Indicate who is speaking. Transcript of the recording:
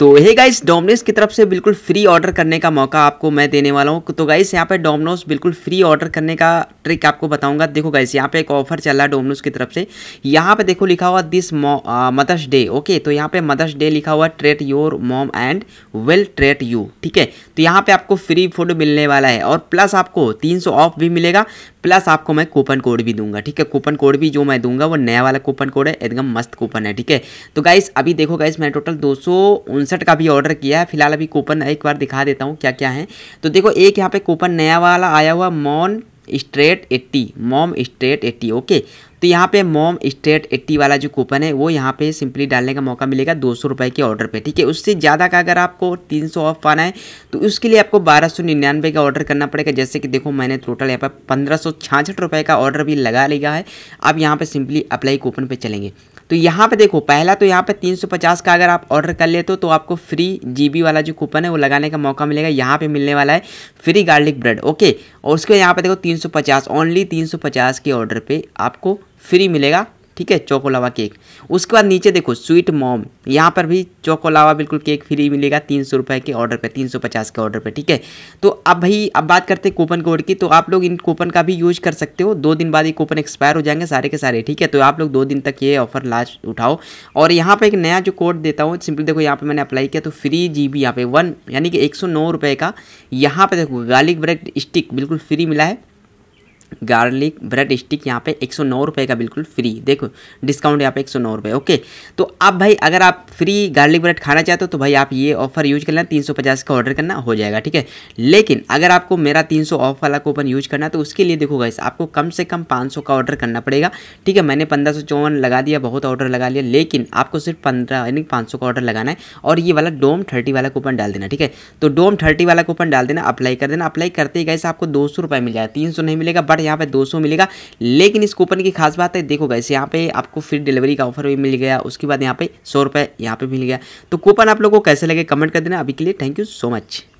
Speaker 1: तो hey guys Domino's की तरफ से बिल्कुल फ्री ऑर्डर करने का मौका आपको मैं देने वाला हूँ तो गाइस यहाँ पे डोमिनोज बिल्कुल फ्री ऑर्डर करने का ट्रिक आपको बताऊंगा देखो गाइस यहाँ पे एक ऑफर चल रहा है डोमिनोज की तरफ से यहाँ पे देखो लिखा हुआ दिस मदर्स डे ओके तो यहाँ पे मदर्स डे लिखा हुआ treat your mom and we'll treat you ठीक है तो यहाँ पे आपको फ्री फूड मिलने वाला है और प्लस आपको तीन ऑफ भी मिलेगा प्लस आपको मैं कूपन कोड भी दूंगा ठीक है कूपन कोड भी जो मैं दूंगा वो नया वाला कूपन कोड है एकदम मस्त कूपन है ठीक है तो गाइस अभी देखो गाइस मैं टोटल दो सनसेट का भी ऑर्डर किया है फिलहाल अभी कूपन एक बार दिखा देता हूँ क्या क्या है तो देखो एक यहाँ पे कूपन नया वाला आया हुआ मॉन straight eighty mom straight eighty okay तो यहाँ पे मोम स्टेट एट्टी वाला जो कूपन है वो यहाँ पे सिंपली डालने का मौका मिलेगा दो सौ रुपये के ऑर्डर पे ठीक है उससे ज़्यादा का अगर आपको तीन सौ ऑफ पाना है तो उसके लिए आपको बारह सौ निन्यानवे का ऑर्डर करना पड़ेगा जैसे कि देखो मैंने टोटल यहाँ पर पंद्रह सौ छाछठ रुपये का ऑर्डर भी लगा लिया है आप यहाँ पर सिंपली अप्लाई कूपन पर चलेंगे तो यहाँ पे देखो पहला तो यहाँ पे 350 का अगर आप ऑर्डर कर लेते हो तो आपको फ्री जीबी वाला जो कूपन है वो लगाने का मौका मिलेगा यहाँ पे मिलने वाला है फ्री गार्लिक ब्रेड ओके और उसके यहाँ पे देखो 350 ओनली 350 के ऑर्डर पे आपको फ्री मिलेगा ठीक है चोकोलावा केक उसके बाद नीचे देखो स्वीट मॉम यहाँ पर भी चोकोलावा बिल्कुल केक फ्री मिलेगा तीन सौ रुपये के ऑर्डर पे तीन सौ पचास के ऑर्डर पे ठीक है तो अब भाई अब बात करते हैं कूपन कोड की तो आप लोग इन कूपन का भी यूज कर सकते हो दो दिन बाद ये कूपन एक्सपायर हो जाएंगे सारे के सारे ठीक है तो आप लोग दो दिन तक ये ऑफर लास्ट उठाओ और यहाँ पर एक नया जो कोड देता हूँ सिंपली देखो यहाँ पर मैंने अप्लाई किया तो फ्री जी बी यहाँ पे वन यानी कि एक सौ नौ रुपये का यहाँ पर देखो गार्लिक ब्रेड स्टिक बिल्कुल फ्री मिला है गार्लिक ब्रेड स्टिक यहाँ पे एक सौ नौ रुपये का बिल्कुल फ्री देखो डिस्काउंट यहाँ पे एक सौ नौ रुपये ओके तो अब भाई अगर आप फ्री गार्लिक ब्रेड खाना चाहते हो तो भाई आप ये ऑफर यूज करना तीन सौ पचास का ऑर्डर करना हो जाएगा ठीक है लेकिन अगर आपको मेरा तीन सौ ऑफ वाला कूपन यूज करना है तो उसके लिए देखो गाइस आपको कम से कम पाँच सौ का ऑर्डर करना पड़ेगा ठीक है मैंने पंद्रह सौ चौवन लगा दिया बहुत ऑर्डर लगा लिया लेकिन आपको सिर्फ पंद्रह यानी पाँच सौ का ऑर्डर लगाना है और ये वाला डोम थर्टी वाला कूपन डाल देना ठीक है तो डोम थर्टी वाला कूपन डाल देना अप्लाई कर देना अप्लाई करते ही गाइस आपको दो सौ रुपये मिल जाएगा तीन सौ नहीं मिलेगा बट यहाँ पे दो सौ मिलेगा लेकिन इस कूपन की खास बात है देखो गाइस यहाँ पे आपको फ्री डिलीवरी का ऑफर भी मिल गया उसके बाद यहाँ पे सौ रुपये यहाँ पे मिल गया तो कूपन आप लोग को कैसे लगे कमेंट कर देना अभी के लिए थैंक यू सो मच